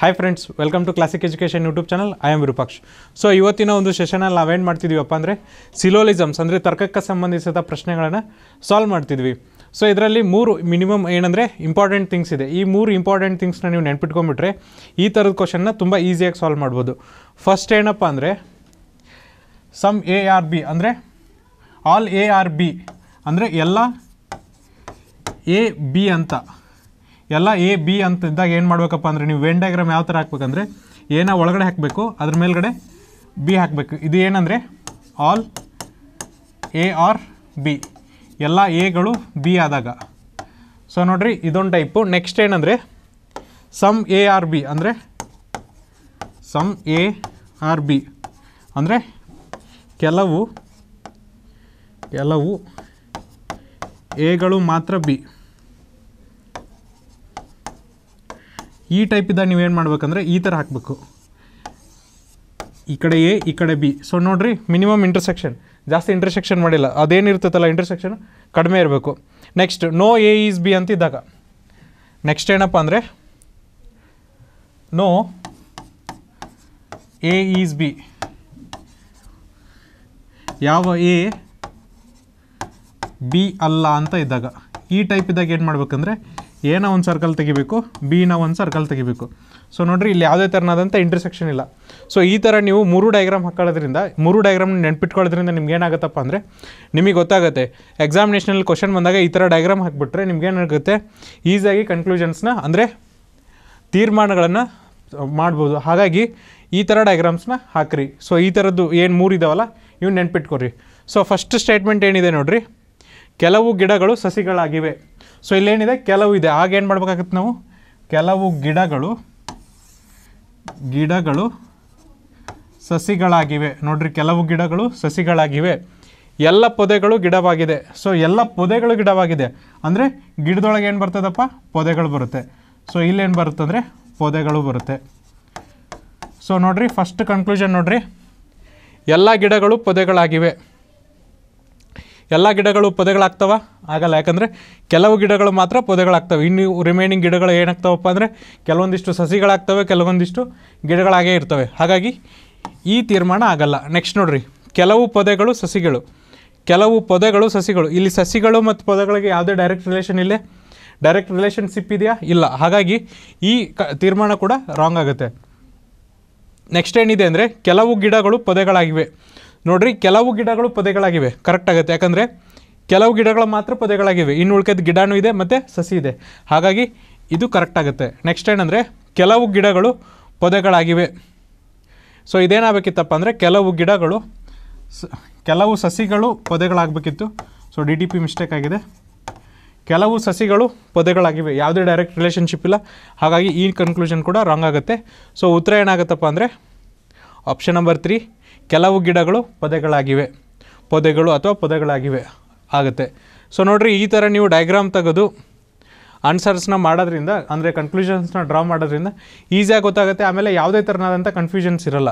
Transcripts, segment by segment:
hi friends welcome to classic education YouTube channel I am so ಇವತ್ತಿನ ಒಂದು ಸೆಷನಲ್ಲಿ ನಾವೇನು ಮಾಡ್ತಿದ್ದೀವಪ್ಪ ಅಂದರೆ ಸಿಲೋಲಿಸಮ್ಸ್ ಅಂದರೆ ತರ್ಕಕ್ಕೆ ಸಂಬಂಧಿಸಿದ ಪ್ರಶ್ನೆಗಳನ್ನು ಸಾಲ್ವ್ ಮಾಡ್ತಿದ್ವಿ ಸೊ ಇದರಲ್ಲಿ ಮೂರು ಮಿನಿಮಮ್ ಏನಂದರೆ ಇಂಪಾರ್ಟೆಂಟ್ ಥಿಂಗ್ಸ್ ಇದೆ ಈ ಮೂರು ಇಂಪಾರ್ಟೆಂಟ್ ಥಿಂಗ್ಸ್ನ ನೀವು ನೆನ್ಪಿಟ್ಕೊಂಬಿಟ್ರೆ ಈ ಥರದ ಕ್ವಶನ್ನ ತುಂಬ ಈಸಿಯಾಗಿ ಸಾಲ್ವ್ ಮಾಡ್ಬೋದು ಫಸ್ಟ್ ಏನಪ್ಪ ಅಂದರೆ ಸಮ್ ಎ ಆರ್ ಬಿ ಅಂದರೆ ಆಲ್ ಎ ಆರ್ ಬಿ ಅಂದರೆ ಎಲ್ಲ ಎ ಬಿ ಅಂತ ಎಲ್ಲ ಎ ಬಿ ಅಂತ ಇದ್ದಾಗ ಏನು ಮಾಡಬೇಕಪ್ಪ ಅಂದರೆ ನೀವು ವೆನ್ ಡಯಾಗ್ರಾಮ್ ಯಾವ ಥರ ಹಾಕ್ಬೇಕಂದ್ರೆ ಏನೋ ಒಳಗಡೆ ಹಾಕಬೇಕು ಅದ್ರ ಮೇಲ್ಗಡೆ ಬಿ ಹಾಕಬೇಕು ಇದು ಏನಂದರೆ ಆಲ್ ಎ ಆರ್ ಬಿ ಎಲ್ಲ ಎಗಳು ಬಿ ಆದಾಗ ಸೊ ನೋಡಿರಿ ಇದೊಂದು ಟೈಪು ನೆಕ್ಸ್ಟ್ ಏನಂದರೆ ಸಮ್ ಎ ಆರ್ ಬಿ ಅಂದರೆ ಸಮ್ ಎ ಆರ್ ಬಿ ಅಂದರೆ ಕೆಲವು ಕೆಲವು ಎಗಳು ಮಾತ್ರ ಬಿ ಈ ಟೈಪ್ ಇದ್ದಾಗ ಏನು ಮಾಡ್ಬೇಕಂದ್ರೆ ಈ ಥರ ಹಾಕಬೇಕು ಈ ಕಡೆ ಎ ಈ ಕಡೆ ಬಿ ಸೊ ನೋಡಿರಿ ಮಿನಿಮಮ್ ಇಂಟರ್ಸೆಕ್ಷನ್ ಜಾಸ್ತಿ ಇಂಟರ್ಸೆಕ್ಷನ್ ಮಾಡಿಲ್ಲ ಇರ್ತೈತಲ್ಲ ಇಂಟರ್ಸೆಕ್ಷನ್ ಕಡಿಮೆ ಇರಬೇಕು next no A is B ಅಂತ ಇದ್ದಾಗ ನೆಕ್ಸ್ಟ್ ಏನಪ್ಪ ಅಂದರೆ ನೋ ಎ ಈಸ್ ಬಿ ಯಾವ ಎ ಬಿ ಅಲ್ಲ ಅಂತ ಇದ್ದಾಗ ಈ ಟೈಪ್ ಇದ್ದಾಗ ಏನು ಮಾಡ್ಬೇಕಂದ್ರೆ ಎನ ಒಂದು ಸರ್ಕಲ್ ತೆಗಿಬೇಕು ಬಿನ ಒಂದು ಸರ್ಕಲ್ ತೆಗಿಬೇಕು ಸೊ ನೋಡಿರಿ ಇಲ್ಲಿ ಯಾವುದೇ ಥರನಾದಂಥ ಇಂಟರ್ಸೆಕ್ಷನ್ ಇಲ್ಲ ಸೊ ಈ ಥರ ನೀವು ಮೂರು ಡಯಾಗ್ರಾಮ್ ಹಾಕೊಳ್ಳೋದ್ರಿಂದ ಮೂರು ಡಯಾಗ್ರಾಮ್ ನೆನ್ಪಿಟ್ಕೊಳ್ಳೋದ್ರಿಂದ ನಿಮ್ಗೆ ಏನಾಗುತ್ತಪ್ಪ ಅಂದರೆ ನಿಮಗೆ ಗೊತ್ತಾಗುತ್ತೆ ಎಕ್ಸಾಮಿನೇಷನಲ್ಲಿ ಕ್ವಶನ್ ಬಂದಾಗ ಈ ಥರ ಡಯಾಗ್ರಾಮ್ ಹಾಕಿಬಿಟ್ರೆ ನಿಮ್ಗೆ ಏನಾಗುತ್ತೆ ಈಸಿಯಾಗಿ ಕನ್ಕ್ಲೂಷನ್ಸ್ನ ಅಂದರೆ ತೀರ್ಮಾನಗಳನ್ನು ಮಾಡ್ಬೋದು ಹಾಗಾಗಿ ಈ ಥರ ಡಯಾಗ್ರಾಮ್ಸ್ನ ಹಾಕ್ರಿ ಸೊ ಈ ಥರದ್ದು ಏನು ಮೂರು ಇದಾವಲ್ಲ ಇವು ನೆನ್ಪಿಟ್ಕೊರಿ ಸೊ ಫಸ್ಟ್ ಸ್ಟೇಟ್ಮೆಂಟ್ ಏನಿದೆ ನೋಡಿರಿ ಕೆಲವು ಗಿಡಗಳು ಸಸಿಗಳಾಗಿವೆ ಸೊ ಇಲ್ಲೇನಿದೆ ಕೆಲವು ಇದೆ ಆಗ ಏನು ಮಾಡ್ಬೇಕಾಗತ್ತೆ ನಾವು ಕೆಲವು ಗಿಡಗಳು ಗಿಡಗಳು ಸಸಿಗಳಾಗಿವೆ ನೋಡ್ರಿ ಕೆಲವು ಗಿಡಗಳು ಸಸಿಗಳಾಗಿವೆ ಎಲ್ಲ ಪೊದೆಗಳು ಗಿಡವಾಗಿದೆ ಸೊ ಎಲ್ಲ ಪೊದೆಗಳು ಗಿಡವಾಗಿದೆ ಅಂದರೆ ಗಿಡದೊಳಗೆ ಏನು ಬರ್ತದಪ್ಪ ಪೊದೆಗಳು ಬರುತ್ತೆ ಸೊ ಇಲ್ಲೇನು ಬರುತ್ತಂದರೆ ಪೊದೆಗಳು ಬರುತ್ತೆ ಸೊ ನೋಡ್ರಿ ಫಸ್ಟ್ ಕನ್ಕ್ಲೂಷನ್ ನೋಡ್ರಿ ಎಲ್ಲ ಗಿಡಗಳು ಪೊದೆಗಳಾಗಿವೆ ಎಲ್ಲ ಗಿಡಗಳು ಪೊದೆಗಳಾಗ್ತವ ಆಗಲ್ಲ ಯಾಕಂದರೆ ಕೆಲವು ಗಿಡಗಳು ಮಾತ್ರ ಪೊದೆಗಳಾಗ್ತವೆ ಇನ್ನು ರಿಮೈನಿಂಗ್ ಗಿಡಗಳು ಏನಾಗ್ತವಪ್ಪ ಅಂದರೆ ಕೆಲವೊಂದಿಷ್ಟು ಸಸಿಗಳಾಗ್ತವೆ ಕೆಲವೊಂದಿಷ್ಟು ಗಿಡಗಳಾಗೇ ಇರ್ತವೆ ಹಾಗಾಗಿ ಈ ತೀರ್ಮಾನ ಆಗಲ್ಲ ನೆಕ್ಸ್ಟ್ ನೋಡಿರಿ ಕೆಲವು ಪೊದೆಗಳು ಸಸಿಗಳು ಕೆಲವು ಪೊದೆಗಳು ಸಸಿಗಳು ಇಲ್ಲಿ ಸಸಿಗಳು ಮತ್ತು ಪೊದೆಗಳಿಗೆ ಯಾವುದೇ ಡೈರೆಕ್ಟ್ ರಿಲೇಷನ್ ಇಲ್ಲೇ ಡೈರೆಕ್ಟ್ ರಿಲೇಷನ್ಶಿಪ್ ಇದೆಯಾ ಇಲ್ಲ ಹಾಗಾಗಿ ಈ ಕ ತೀರ್ಮಾನ ಕೂಡ ರಾಂಗ್ ಆಗುತ್ತೆ ನೆಕ್ಸ್ಟ್ ಏನಿದೆ ಅಂದರೆ ಕೆಲವು ಗಿಡಗಳು ಪೊದೆಗಳಾಗಿವೆ ನೋಡ್ರಿ ಕೆಲವು ಗಿಡಗಳು ಪೊದೆಗಳಾಗಿವೆ ಕರೆಕ್ಟ್ ಆಗುತ್ತೆ ಯಾಕಂದರೆ ಕೆಲವು ಗಿಡಗಳು ಮಾತ್ರ ಪೊದೆಗಳಾಗಿವೆ ಇನ್ನು ಉಳ್ಕೆದ ಗಿಡನೂ ಇದೆ ಮತ್ತು ಸಸಿ ಇದೆ ಹಾಗಾಗಿ ಇದು ಕರೆಕ್ಟ್ ಆಗುತ್ತೆ ನೆಕ್ಸ್ಟ್ ಏನಂದರೆ ಕೆಲವು ಗಿಡಗಳು ಪೊದೆಗಳಾಗಿವೆ ಸೊ ಇದೇನಾಗಬೇಕಿತ್ತಪ್ಪ ಅಂದರೆ ಕೆಲವು ಗಿಡಗಳು ಸ ಕೆಲವು ಸಸಿಗಳು ಪೊದೆಗಳಾಗಬೇಕಿತ್ತು so D D P mistake ಆಗಿದೆ ಕೆಲವು ಸಸಿಗಳು ಪೊದೆಗಳಾಗಿವೆ ಯಾವುದೇ ಡೈರೆಕ್ಟ್ ರಿಲೇಷನ್ಶಿಪ್ ಇಲ್ಲ ಹಾಗಾಗಿ ಈ ಕನ್ಕ್ಲೂಷನ್ ಕೂಡ ರಾಂಗ್ ಆಗುತ್ತೆ ಸೊ ಉತ್ತರ ಏನಾಗುತ್ತಪ್ಪ ಅಂದರೆ ಆಪ್ಷನ್ ನಂಬರ್ ತ್ರೀ ಕೆಲವು ಗಿಡಗಳು ಪೊದೆಗಳಾಗಿವೆ ಪೊದೆಗಳು ಅಥವಾ ಪೊದೆಗಳಾಗಿವೆ ಆಗುತ್ತೆ ಸೊ ನೋಡಿರಿ ಈ ಥರ ನೀವು ಡಯಾಗ್ರಾಮ್ ತೆಗೆದು ಆನ್ಸರ್ಸ್ನ ಮಾಡೋದ್ರಿಂದ ಅಂದರೆ ಕನ್ಕ್ಲೂಷನ್ಸ್ನ ಡ್ರಾ ಮಾಡೋದ್ರಿಂದ ಈಸಿಯಾಗಿ ಗೊತ್ತಾಗುತ್ತೆ ಆಮೇಲೆ ಯಾವುದೇ ಥರನಾದಂಥ ಕನ್ಫ್ಯೂಷನ್ಸ್ ಇರಲ್ಲ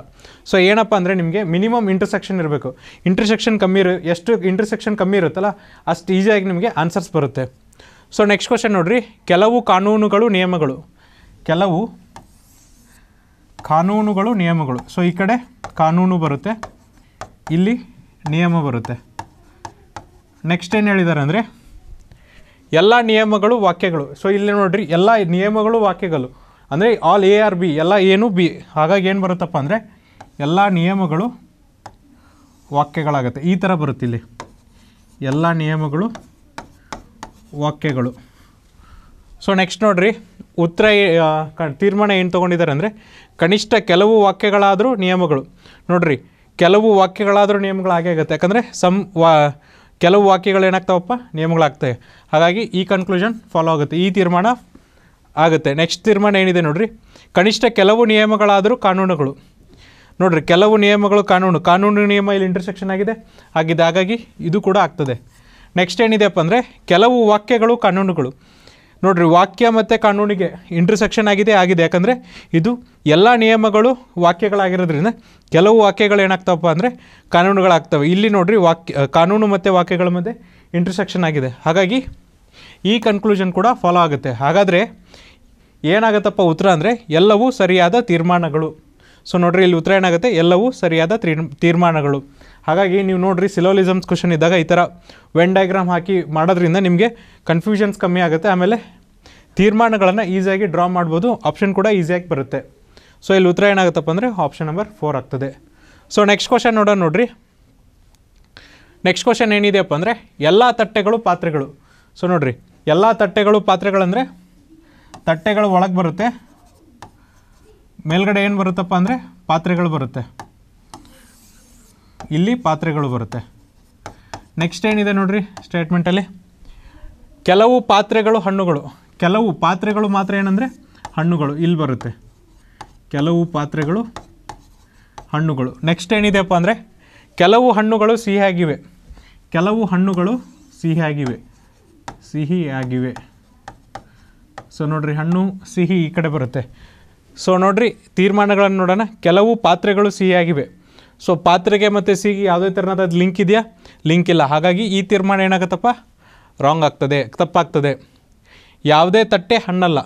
ಸೊ ಏನಪ್ಪ ಅಂದರೆ ನಿಮಗೆ ಮಿನಿಮಮ್ ಇಂಟರ್ಸೆಕ್ಷನ್ ಇರಬೇಕು ಇಂಟರ್ಸೆಕ್ಷನ್ ಕಮ್ಮಿ ಇರು ಎಷ್ಟು ಇಂಟರ್ಸೆಕ್ಷನ್ ಕಮ್ಮಿ ಇರುತ್ತಲ್ಲ ಅಷ್ಟು ಈಸಿಯಾಗಿ ನಿಮಗೆ ಆನ್ಸರ್ಸ್ ಬರುತ್ತೆ ಸೊ ನೆಕ್ಸ್ಟ್ ಕ್ವಶನ್ ನೋಡಿರಿ ಕೆಲವು ಕಾನೂನುಗಳು ನಿಯಮಗಳು ಕೆಲವು ಕಾನೂನುಗಳು ನಿಯಮಗಳು ಸೊ ಈ ಕಡೆ ಕಾನೂನು ಬರುತ್ತೆ ಇಲ್ಲಿ ನಿಯಮ ಬರುತ್ತೆ ನೆಕ್ಸ್ಟ್ ಏನು ಹೇಳಿದ್ದಾರೆ ಅಂದರೆ ಎಲ್ಲ ನಿಯಮಗಳು ವಾಕ್ಯಗಳು ಸೊ ಇಲ್ಲಿ ನೋಡಿರಿ ಎಲ್ಲ ನಿಯಮಗಳು ವಾಕ್ಯಗಳು ಅಂದರೆ ಆಲ್ ಎ ಆರ್ ಬಿ ಎಲ್ಲ ಏನು ಬಿ ಹಾಗಾಗಿ ಏನು ಬರುತ್ತಪ್ಪ ಅಂದರೆ ಎಲ್ಲ ನಿಯಮಗಳು ವಾಕ್ಯಗಳಾಗುತ್ತೆ ಈ ಥರ ಬರುತ್ತೆ ಇಲ್ಲಿ ಎಲ್ಲ ನಿಯಮಗಳು ವಾಕ್ಯಗಳು ಸೊ ನೆಕ್ಸ್ಟ್ ನೋಡಿರಿ ಉತ್ತರ ತೀರ್ಮಾನ ಏನು ತೊಗೊಂಡಿದ್ದಾರೆ ಅಂದರೆ ಕನಿಷ್ಠ ಕೆಲವು ವಾಕ್ಯಗಳಾದರೂ ನಿಯಮಗಳು ನೋಡಿರಿ ಕೆಲವು ವಾಕ್ಯಗಳಾದರೂ ನಿಯಮಗಳಾಗೇ ಆಗುತ್ತೆ ಯಾಕಂದರೆ ಸಮ್ ವಾ ಕೆಲವು ಏನಾಗ್ತಾವಪ್ಪ ನಿಯಮಗಳಾಗ್ತವೆ ಹಾಗಾಗಿ ಈ ಕನ್ಕ್ಲೂಷನ್ ಫಾಲೋ ಆಗುತ್ತೆ ಈ ತೀರ್ಮಾನ ಆಗುತ್ತೆ ನೆಕ್ಸ್ಟ್ ತೀರ್ಮಾನ ಏನಿದೆ ನೋಡ್ರಿ ಕನಿಷ್ಠ ಕೆಲವು ನಿಯಮಗಳಾದರೂ ಕಾನೂನುಗಳು ನೋಡ್ರಿ ಕೆಲವು ನಿಯಮಗಳು ಕಾನೂನು ಕಾನೂನು ನಿಯಮ ಇಲ್ಲಿ ಇಂಟರ್ಸೆಕ್ಷನ್ ಆಗಿದೆ ಆಗಿದೆ ಹಾಗಾಗಿ ಇದು ಕೂಡ ಆಗ್ತದೆ ನೆಕ್ಸ್ಟ್ ಏನಿದೆಪ್ಪ ಅಂದರೆ ಕೆಲವು ವಾಕ್ಯಗಳು ಕಾನೂನುಗಳು ನೋಡ್ರಿ ವಾಕ್ಯ ಮತ್ತು ಕಾನೂನಿಗೆ ಇಂಟ್ರಸೆಕ್ಷನ್ ಆಗಿದೆ ಆಗಿದೆ ಯಾಕಂದರೆ ಇದು ಎಲ್ಲ ನಿಯಮಗಳು ವಾಕ್ಯಗಳಾಗಿರೋದ್ರಿಂದ ಕೆಲವು ವಾಕ್ಯಗಳು ಏನಾಗ್ತಾವಪ್ಪ ಅಂದರೆ ಕಾನೂನುಗಳಾಗ್ತವೆ ಇಲ್ಲಿ ನೋಡ್ರಿ ವಾಕ್ಯ ಕಾನೂನು ಮತ್ತು ವಾಕ್ಯಗಳ ಮಧ್ಯೆ ಇಂಟ್ರಸೆಕ್ಷನ್ ಆಗಿದೆ ಹಾಗಾಗಿ ಈ ಕನ್ಕ್ಲೂಷನ್ ಕೂಡ ಫಾಲೋ ಆಗುತ್ತೆ ಹಾಗಾದರೆ ಏನಾಗುತ್ತಪ್ಪ ಉತ್ತರ ಅಂದರೆ ಎಲ್ಲವೂ ಸರಿಯಾದ ತೀರ್ಮಾನಗಳು ಸೊ ನೋಡ್ರಿ ಇಲ್ಲಿ ಉತ್ತರ ಏನಾಗುತ್ತೆ ಎಲ್ಲವೂ ಸರಿಯಾದ ತೀರ್ಮಾನಗಳು ಹಾಗಾಗಿ ನೀವು ನೋಡ್ರಿ ಸಿಲೋಲಿಸಮ್ಸ್ ಕ್ವಶನ್ ಇದ್ದಾಗ ಈ ಥರ ವೆನ್ ಡಯಾಗ್ರಾಮ್ ಹಾಕಿ ಮಾಡೋದ್ರಿಂದ ನಿಮಗೆ ಕನ್ಫ್ಯೂಷನ್ಸ್ ಕಮ್ಮಿ ಆಗುತ್ತೆ ಆಮೇಲೆ ತೀರ್ಮಾನಗಳನ್ನು ಈಸಿಯಾಗಿ ಡ್ರಾ ಮಾಡ್ಬೋದು ಆಪ್ಷನ್ ಕೂಡ ಈಸಿಯಾಗಿ ಬರುತ್ತೆ ಸೊ ಇಲ್ಲಿ ಉತ್ತರ ಏನಾಗುತ್ತಪ್ಪ ಅಂದರೆ ಆಪ್ಷನ್ ನಂಬರ್ ಫೋರ್ ಆಗ್ತದೆ ಸೊ ನೆಕ್ಸ್ಟ್ ಕ್ವಶನ್ ನೋಡೋಣ ನೋಡ್ರಿ ನೆಕ್ಸ್ಟ್ ಕ್ವಶನ್ ಏನಿದೆಯಪ್ಪ ಅಂದರೆ ಎಲ್ಲ ತಟ್ಟೆಗಳು ಪಾತ್ರೆಗಳು ಸೊ ನೋಡ್ರಿ ಎಲ್ಲ ತಟ್ಟೆಗಳು ಪಾತ್ರೆಗಳಂದರೆ ತಟ್ಟೆಗಳು ಒಳಗೆ ಬರುತ್ತೆ ಮೇಲ್ಗಡೆ ಏನು ಬರುತ್ತಪ್ಪ ಅಂದರೆ ಪಾತ್ರೆಗಳು ಬರುತ್ತೆ ಇಲ್ಲಿ ಪಾತ್ರೆಗಳು ಬರುತ್ತೆ ನೆಕ್ಸ್ಟ್ ಏನಿದೆ ನೋಡಿರಿ ಸ್ಟೇಟ್ಮೆಂಟಲ್ಲಿ ಕೆಲವು ಪಾತ್ರೆಗಳು ಹಣ್ಣುಗಳು ಕೆಲವು ಪಾತ್ರೆಗಳು ಮಾತ್ರ ಏನಂದರೆ ಹಣ್ಣುಗಳು ಇಲ್ಲಿ ಬರುತ್ತೆ ಕೆಲವು ಪಾತ್ರೆಗಳು ಹಣ್ಣುಗಳು ನೆಕ್ಸ್ಟ್ ಏನಿದೆಪ್ಪ ಅಂದರೆ ಕೆಲವು ಹಣ್ಣುಗಳು ಸಿಹಿಯಾಗಿವೆ ಕೆಲವು ಹಣ್ಣುಗಳು ಸಿಹಿಯಾಗಿವೆ ಸಿಹಿಯಾಗಿವೆ ಸೊ ನೋಡಿರಿ ಹಣ್ಣು ಸಿಹಿ ಈ ಕಡೆ ಬರುತ್ತೆ ಸೊ ನೋಡಿರಿ ತೀರ್ಮಾನಗಳನ್ನು ನೋಡೋಣ ಕೆಲವು ಪಾತ್ರೆಗಳು ಸಿಹಿಯಾಗಿವೆ ಸೊ ಪಾತ್ರೆಗೆ ಮತ್ತು ಸಿಹಿಗೆ ಯಾವುದೇ ಥರನಾದ ಲಿಂಕ್ ಇದೆಯಾ ಲಿಂಕ್ ಇಲ್ಲ ಹಾಗಾಗಿ ಈ ತೀರ್ಮಾನ ಏನಾಗತ್ತಪ್ಪ ರಾಂಗ್ ಆಗ್ತದೆ ತಪ್ಪಾಗ್ತದೆ ಯಾವುದೇ ತಟ್ಟೆ ಹಣ್ಣಲ್ಲ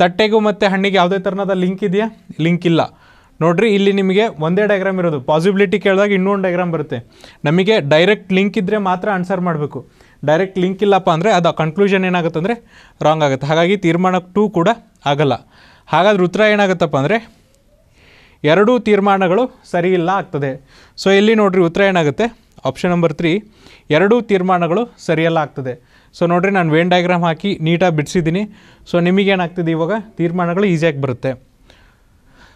ತಟ್ಟೆಗೂ ಮತ್ತು ಹಣ್ಣಿಗೆ ಯಾವುದೇ ಥರನಾದ ಲಿಂಕ್ ಇದೆಯಾ ಲಿಂಕ್ ಇಲ್ಲ ನೋಡ್ರಿ ಇಲ್ಲಿ ನಿಮಗೆ ಒಂದೇ ಡಯಾಗ್ರಾಮ್ ಇರೋದು ಪಾಸಿಬಿಲಿಟಿ ಕೇಳಿದಾಗ ಇನ್ನೂ ಒಂದು ಡಯಾಗ್ರಾಮ್ ಬರುತ್ತೆ ನಮಗೆ ಡೈರೆಕ್ಟ್ ಲಿಂಕ್ ಇದ್ದರೆ ಮಾತ್ರ ಆನ್ಸರ್ ಮಾಡಬೇಕು ಡೈರೆಕ್ಟ್ ಲಿಂಕ್ ಇಲ್ಲಪ್ಪ ಅಂದರೆ ಅದು ಕನ್ಕ್ಲೂಷನ್ ಏನಾಗುತ್ತೆ ಅಂದರೆ ರಾಂಗ್ ಆಗುತ್ತೆ ಹಾಗಾಗಿ ತೀರ್ಮಾನಕ್ಕೆ ಟೂ ಕೂಡ ಆಗಲ್ಲ ಹಾಗಾದ್ರೆ ಉತ್ತರ ಏನಾಗುತ್ತಪ್ಪ ಅಂದರೆ ಎರಡೂ ತೀರ್ಮಾನಗಳು ಸರಿಯಿಲ್ಲ ಆಗ್ತದೆ ಸೊ ಇಲ್ಲಿ ನೋಡ್ರಿ ಉತ್ತರ ಏನಾಗುತ್ತೆ ಆಪ್ಷನ್ ನಂಬರ್ ತ್ರೀ ಎರಡೂ ತೀರ್ಮಾನಗಳು ಸರಿಯಲ್ಲ ಆಗ್ತದೆ ಸೊ ನೋಡಿರಿ ನಾನು ವೇನ್ ಡಯಾಗ್ರಾಮ್ ಹಾಕಿ ನೀಟಾಗಿ ಬಿಡಿಸಿದ್ದೀನಿ ಸೊ ನಿಮಗೇನಾಗ್ತದೆ ಇವಾಗ ತೀರ್ಮಾನಗಳು ಈಸಿಯಾಗಿ ಬರುತ್ತೆ